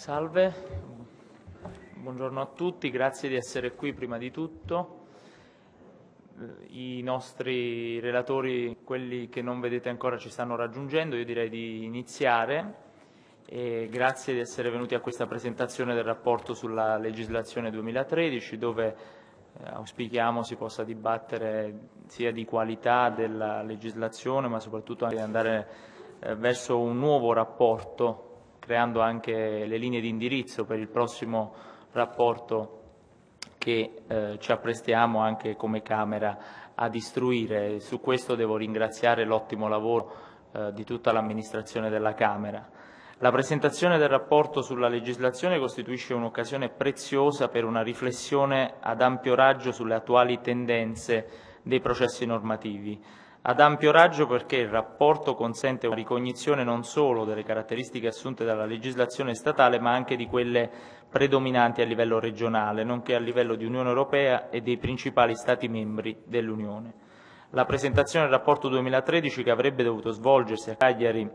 Salve, buongiorno a tutti, grazie di essere qui prima di tutto. I nostri relatori, quelli che non vedete ancora, ci stanno raggiungendo, io direi di iniziare. E grazie di essere venuti a questa presentazione del rapporto sulla legislazione 2013 dove eh, auspichiamo si possa dibattere sia di qualità della legislazione ma soprattutto anche di andare eh, verso un nuovo rapporto creando anche le linee di indirizzo per il prossimo rapporto che eh, ci apprestiamo anche come Camera a istruire. Su questo devo ringraziare l'ottimo lavoro eh, di tutta l'amministrazione della Camera. La presentazione del rapporto sulla legislazione costituisce un'occasione preziosa per una riflessione ad ampio raggio sulle attuali tendenze dei processi normativi ad ampio raggio perché il rapporto consente una ricognizione non solo delle caratteristiche assunte dalla legislazione statale ma anche di quelle predominanti a livello regionale, nonché a livello di Unione Europea e dei principali Stati membri dell'Unione. La presentazione del rapporto 2013 che avrebbe dovuto svolgersi a Cagliari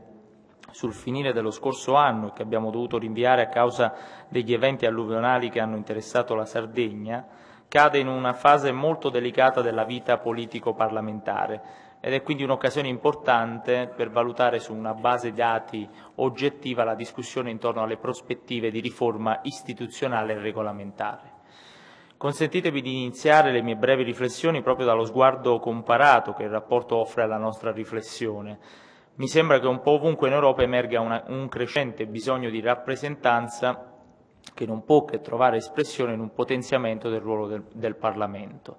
sul finire dello scorso anno e che abbiamo dovuto rinviare a causa degli eventi alluvionali che hanno interessato la Sardegna, cade in una fase molto delicata della vita politico-parlamentare, ed è quindi un'occasione importante per valutare su una base dati oggettiva la discussione intorno alle prospettive di riforma istituzionale e regolamentare. Consentitemi di iniziare le mie brevi riflessioni proprio dallo sguardo comparato che il rapporto offre alla nostra riflessione. Mi sembra che un po' ovunque in Europa emerga una, un crescente bisogno di rappresentanza che non può che trovare espressione in un potenziamento del ruolo del, del Parlamento.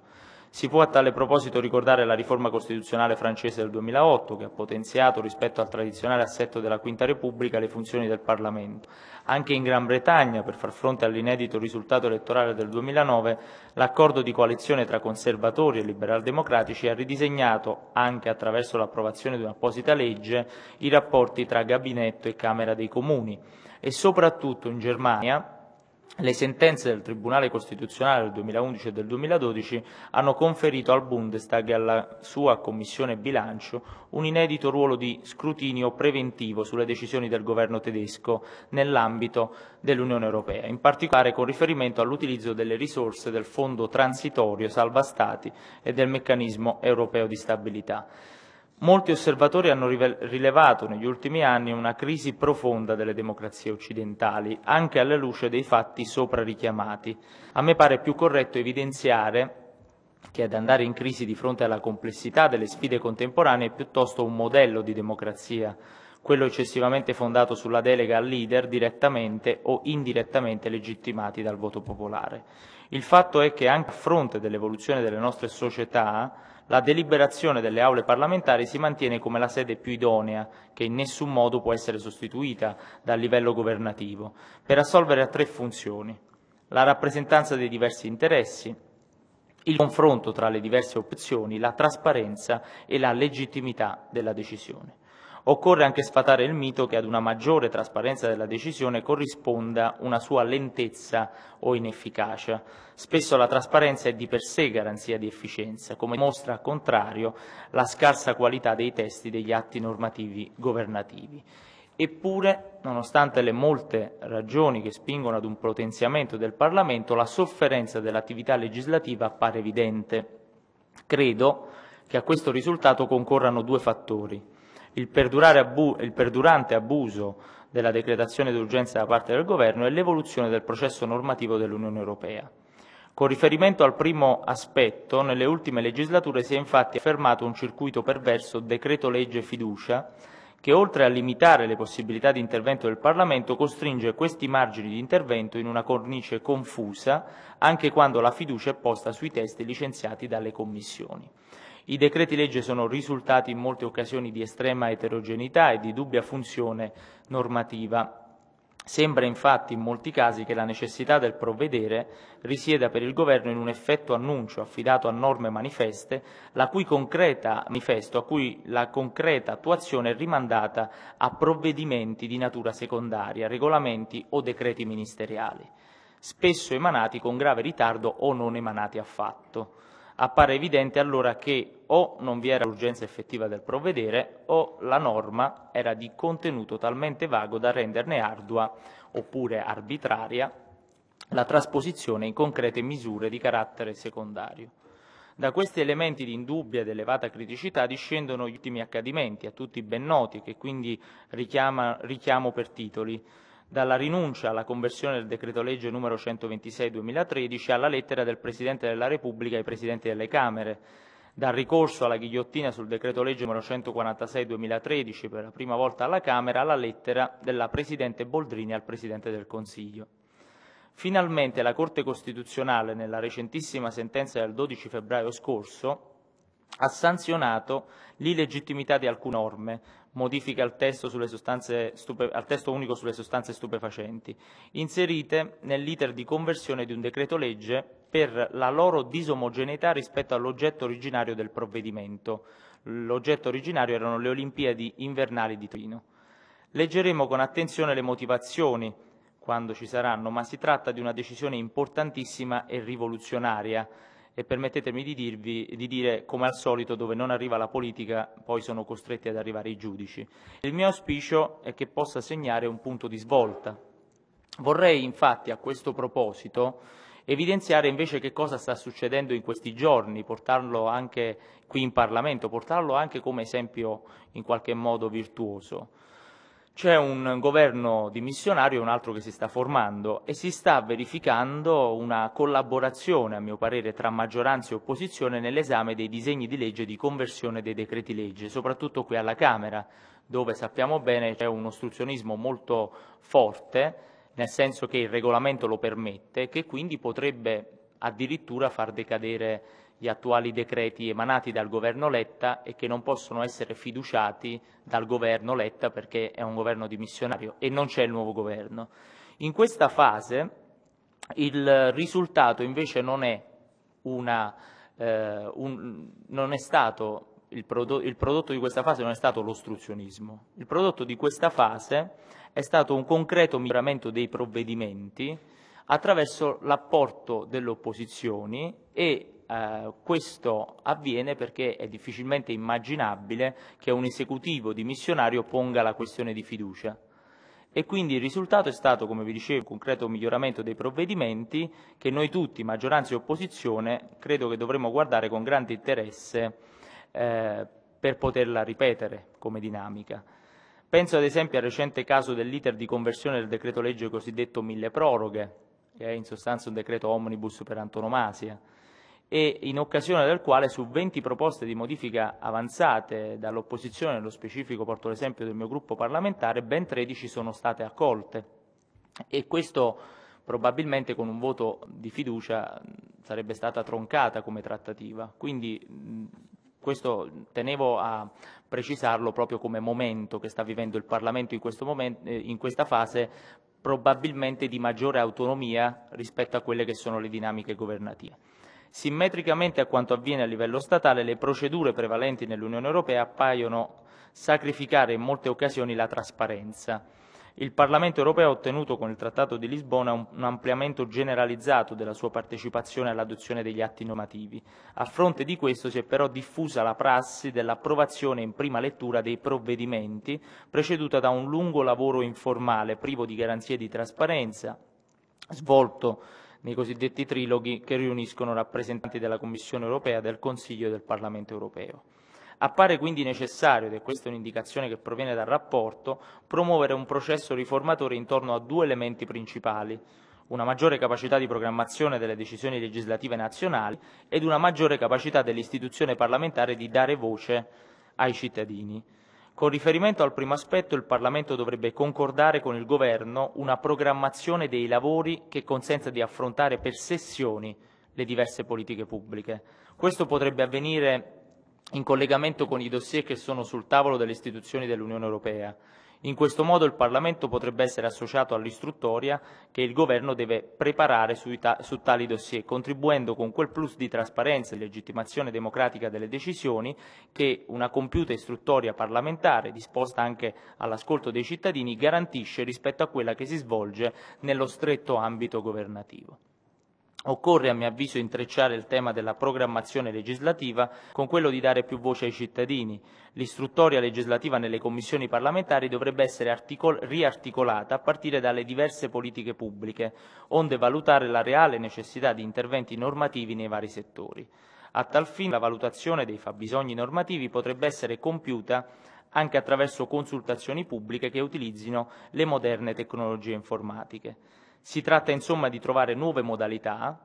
Si può a tale proposito ricordare la riforma costituzionale francese del 2008, che ha potenziato rispetto al tradizionale assetto della Quinta Repubblica le funzioni del Parlamento. Anche in Gran Bretagna, per far fronte all'inedito risultato elettorale del 2009, l'accordo di coalizione tra conservatori e liberaldemocratici ha ridisegnato, anche attraverso l'approvazione di un'apposita legge, i rapporti tra gabinetto e Camera dei Comuni. E soprattutto in Germania, le sentenze del Tribunale Costituzionale del 2011 e del 2012 hanno conferito al Bundestag e alla sua Commissione Bilancio un inedito ruolo di scrutinio preventivo sulle decisioni del governo tedesco nell'ambito dell'Unione Europea, in particolare con riferimento all'utilizzo delle risorse del Fondo transitorio Salva Stati e del Meccanismo europeo di stabilità. Molti osservatori hanno rilevato negli ultimi anni una crisi profonda delle democrazie occidentali, anche alla luce dei fatti sopra richiamati. A me pare più corretto evidenziare che ad andare in crisi di fronte alla complessità delle sfide contemporanee è piuttosto un modello di democrazia, quello eccessivamente fondato sulla delega al leader direttamente o indirettamente legittimati dal voto popolare. Il fatto è che anche a fronte dell'evoluzione delle nostre società, la deliberazione delle aule parlamentari si mantiene come la sede più idonea, che in nessun modo può essere sostituita dal livello governativo, per assolvere a tre funzioni la rappresentanza dei diversi interessi, il confronto tra le diverse opzioni, la trasparenza e la legittimità della decisione. Occorre anche sfatare il mito che ad una maggiore trasparenza della decisione corrisponda una sua lentezza o inefficacia. Spesso la trasparenza è di per sé garanzia di efficienza, come mostra al contrario la scarsa qualità dei testi degli atti normativi governativi. Eppure, nonostante le molte ragioni che spingono ad un potenziamento del Parlamento, la sofferenza dell'attività legislativa appare evidente. Credo che a questo risultato concorrano due fattori il, abu il perdurante abuso della decretazione d'urgenza da parte del Governo e l'evoluzione del processo normativo dell'Unione Europea. Con riferimento al primo aspetto, nelle ultime legislature si è infatti affermato un circuito perverso decreto-legge fiducia che oltre a limitare le possibilità di intervento del Parlamento costringe questi margini di intervento in una cornice confusa anche quando la fiducia è posta sui testi licenziati dalle commissioni. I decreti legge sono risultati in molte occasioni di estrema eterogeneità e di dubbia funzione normativa. Sembra infatti in molti casi che la necessità del provvedere risieda per il Governo in un effetto annuncio affidato a norme manifeste, la cui concreta, manifesto, a cui la concreta attuazione è rimandata a provvedimenti di natura secondaria, regolamenti o decreti ministeriali, spesso emanati con grave ritardo o non emanati affatto appare evidente allora che o non vi era urgenza effettiva del provvedere o la norma era di contenuto talmente vago da renderne ardua oppure arbitraria la trasposizione in concrete misure di carattere secondario. Da questi elementi di indubbia ed elevata criticità discendono gli ultimi accadimenti, a tutti ben noti, che quindi richiama, richiamo per titoli dalla rinuncia alla conversione del decreto-legge numero 126-2013 alla lettera del Presidente della Repubblica ai Presidenti delle Camere, dal ricorso alla ghigliottina sul decreto-legge numero 146-2013 per la prima volta alla Camera alla lettera della Presidente Boldrini al Presidente del Consiglio. Finalmente la Corte Costituzionale, nella recentissima sentenza del 12 febbraio scorso, ha sanzionato l'illegittimità di alcune norme, modifiche al testo, al testo, unico sulle sostanze stupefacenti, inserite nell'iter di conversione di un decreto legge per la loro disomogeneità rispetto all'oggetto originario del provvedimento. L'oggetto originario erano le Olimpiadi invernali di Torino. Leggeremo con attenzione le motivazioni quando ci saranno, ma si tratta di una decisione importantissima e rivoluzionaria e permettetemi di, dirvi, di dire, come al solito, dove non arriva la politica, poi sono costretti ad arrivare i giudici. Il mio auspicio è che possa segnare un punto di svolta. Vorrei infatti a questo proposito evidenziare invece che cosa sta succedendo in questi giorni, portarlo anche qui in Parlamento, portarlo anche come esempio in qualche modo virtuoso. C'è un governo dimissionario e un altro che si sta formando e si sta verificando una collaborazione, a mio parere, tra maggioranza e opposizione nell'esame dei disegni di legge di conversione dei decreti legge, soprattutto qui alla Camera, dove sappiamo bene c'è un ostruzionismo molto forte, nel senso che il regolamento lo permette, che quindi potrebbe addirittura far decadere gli attuali decreti emanati dal governo Letta e che non possono essere fiduciati dal governo Letta perché è un governo dimissionario e non c'è il nuovo governo. In questa fase il risultato invece non è, una, eh, un, non è stato il, prodotto, il prodotto di questa fase non è stato l'ostruzionismo. Il prodotto di questa fase è stato un concreto miglioramento dei provvedimenti attraverso l'apporto delle opposizioni e eh, questo avviene perché è difficilmente immaginabile che un esecutivo dimissionario ponga la questione di fiducia. E quindi il risultato è stato, come vi dicevo, un concreto miglioramento dei provvedimenti che noi tutti, maggioranza e opposizione, credo che dovremmo guardare con grande interesse eh, per poterla ripetere come dinamica. Penso ad esempio al recente caso dell'iter di conversione del decreto legge cosiddetto mille proroghe, che è in sostanza un decreto omnibus per antonomasia, e in occasione del quale su 20 proposte di modifica avanzate dall'opposizione, nello specifico porto l'esempio del mio gruppo parlamentare, ben 13 sono state accolte e questo probabilmente con un voto di fiducia sarebbe stata troncata come trattativa. Quindi questo tenevo a precisarlo proprio come momento che sta vivendo il Parlamento in, momento, eh, in questa fase probabilmente di maggiore autonomia rispetto a quelle che sono le dinamiche governative. Simmetricamente a quanto avviene a livello statale, le procedure prevalenti nell'Unione Europea appaiono sacrificare in molte occasioni la trasparenza. Il Parlamento europeo ha ottenuto con il Trattato di Lisbona un ampliamento generalizzato della sua partecipazione all'adozione degli atti normativi. A fronte di questo si è però diffusa la prassi dell'approvazione in prima lettura dei provvedimenti, preceduta da un lungo lavoro informale privo di garanzie di trasparenza, svolto nei cosiddetti triloghi che riuniscono rappresentanti della Commissione europea, del Consiglio e del Parlamento europeo. Appare quindi necessario, ed è questa un'indicazione che proviene dal rapporto, promuovere un processo riformatore intorno a due elementi principali una maggiore capacità di programmazione delle decisioni legislative nazionali ed una maggiore capacità dell'istituzione parlamentare di dare voce ai cittadini. Con riferimento al primo aspetto, il Parlamento dovrebbe concordare con il Governo una programmazione dei lavori che consenta di affrontare per sessioni le diverse politiche pubbliche. Questo potrebbe avvenire in collegamento con i dossier che sono sul tavolo delle istituzioni dell'Unione Europea. In questo modo il Parlamento potrebbe essere associato all'istruttoria che il Governo deve preparare ta su tali dossier, contribuendo con quel plus di trasparenza e legittimazione democratica delle decisioni che una compiuta istruttoria parlamentare, disposta anche all'ascolto dei cittadini, garantisce rispetto a quella che si svolge nello stretto ambito governativo. Occorre, a mio avviso, intrecciare il tema della programmazione legislativa con quello di dare più voce ai cittadini. L'istruttoria legislativa nelle commissioni parlamentari dovrebbe essere riarticolata a partire dalle diverse politiche pubbliche, onde valutare la reale necessità di interventi normativi nei vari settori. A tal fine la valutazione dei fabbisogni normativi potrebbe essere compiuta anche attraverso consultazioni pubbliche che utilizzino le moderne tecnologie informatiche. Si tratta insomma di trovare nuove modalità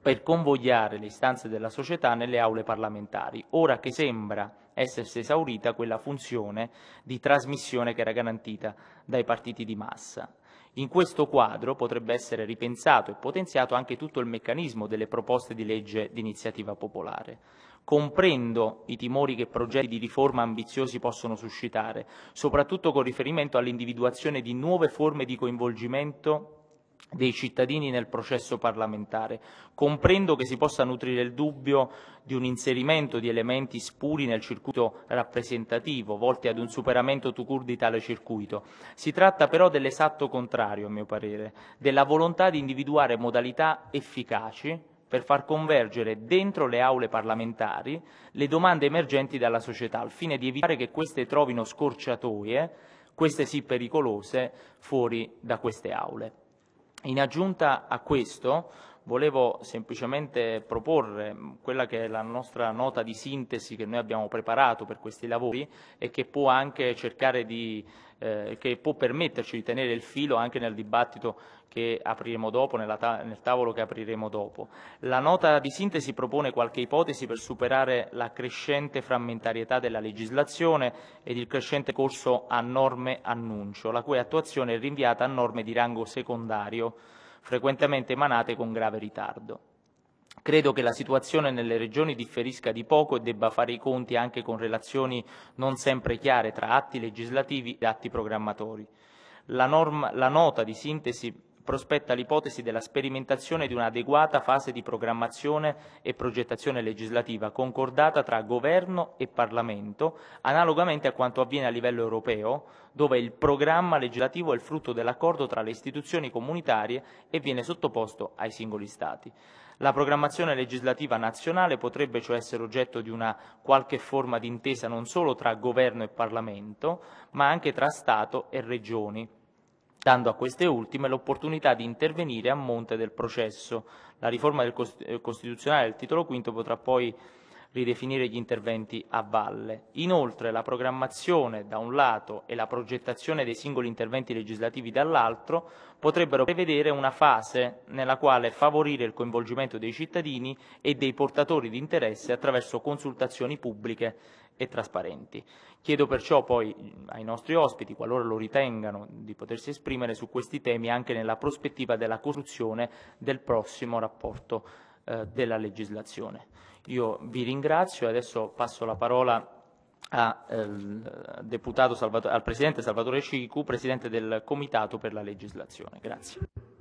per convogliare le istanze della società nelle aule parlamentari, ora che sembra essersi esaurita quella funzione di trasmissione che era garantita dai partiti di massa. In questo quadro potrebbe essere ripensato e potenziato anche tutto il meccanismo delle proposte di legge d'iniziativa popolare. Comprendo i timori che progetti di riforma ambiziosi possono suscitare, soprattutto con riferimento all'individuazione di nuove forme di coinvolgimento dei cittadini nel processo parlamentare. Comprendo che si possa nutrire il dubbio di un inserimento di elementi spuri nel circuito rappresentativo, volti ad un superamento tucur di tale circuito. Si tratta però dell'esatto contrario, a mio parere, della volontà di individuare modalità efficaci per far convergere dentro le aule parlamentari le domande emergenti dalla società, al fine di evitare che queste trovino scorciatoie, queste sì pericolose, fuori da queste aule. In aggiunta a questo, volevo semplicemente proporre quella che è la nostra nota di sintesi che noi abbiamo preparato per questi lavori e che può anche cercare di eh, che può permetterci di tenere il filo anche nel dibattito che apriremo dopo, ta nel tavolo che apriremo dopo. La nota di sintesi propone qualche ipotesi per superare la crescente frammentarietà della legislazione ed il crescente corso a norme annuncio, la cui attuazione è rinviata a norme di rango secondario frequentemente emanate con grave ritardo. Credo che la situazione nelle regioni differisca di poco e debba fare i conti anche con relazioni non sempre chiare tra atti legislativi e atti programmatori. La, norma, la nota di sintesi prospetta l'ipotesi della sperimentazione di un'adeguata fase di programmazione e progettazione legislativa concordata tra Governo e Parlamento, analogamente a quanto avviene a livello europeo, dove il programma legislativo è il frutto dell'accordo tra le istituzioni comunitarie e viene sottoposto ai singoli Stati. La programmazione legislativa nazionale potrebbe cioè essere oggetto di una qualche forma di intesa non solo tra governo e Parlamento, ma anche tra Stato e regioni dando a queste ultime l'opportunità di intervenire a monte del processo. La riforma del eh, Costituzionale del titolo V potrà poi ridefinire gli interventi a valle. Inoltre la programmazione da un lato e la progettazione dei singoli interventi legislativi dall'altro potrebbero prevedere una fase nella quale favorire il coinvolgimento dei cittadini e dei portatori di interesse attraverso consultazioni pubbliche e trasparenti. Chiedo perciò poi ai nostri ospiti, qualora lo ritengano, di potersi esprimere su questi temi anche nella prospettiva della costruzione del prossimo rapporto eh, della legislazione. Io vi ringrazio e adesso passo la parola a, eh, al Presidente Salvatore Cicu, Presidente del Comitato per la legislazione. Grazie.